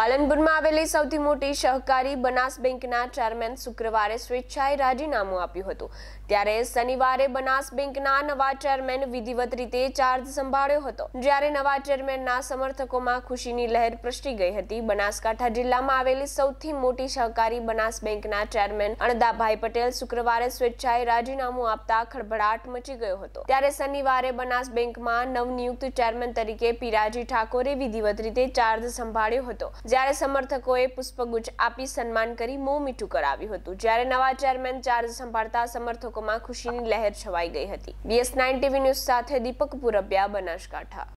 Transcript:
પાલનપુરમાં આવેલી સૌથી મોટી સહકારી બનાસ બેંકના ચેરમેન શુક્રવારે સ્વેચ્છાએ રાજીનામું આપ્યું હતું ત્યારે શનિવારે બનાસ બેંકના નવા ચેરમેન વિધિવત રીતે ચાર્જ સંભાળ્યો હતો જ્યારે નવા ચેરમેનના સમર્થકોમાં ખુશીની લહેર પ્રસરી ગઈ હતી બનાસકાંઠા જિલ્લામાં આવેલી સૌથી મોટી સહકારી બનાસ બેંકના ચેરમેન અણદાભાઈ પટેલ શુક્રવારે સ્વેચ્છાએ રાજીનામું આપતા ખળભળાટ મચી ગયો હતો ત્યારે શનિવારે બનાસ બેંકમાં નવનિયુક્ત ચેરમેન તરીકે પિરાજી ઠાકોરે વિધિવત રીતે ચાર્જ સંભાળ્યો હતો જ્યારે સમર્થકોએ પુષ્પગુચ્છ આપી સન્માન કરી મોં મીઠું કરાવ્યું હતું જ્યારે નવા ચેરમેન ચાર્જ સંભાળતા સમર્થકોમાં ખુશીની લહેર છવાઈ ગઈ હતી બીએસ નાઇન ટીવી ન્યૂઝ સાથે દીપક પુરબિયા બનાસકાંઠા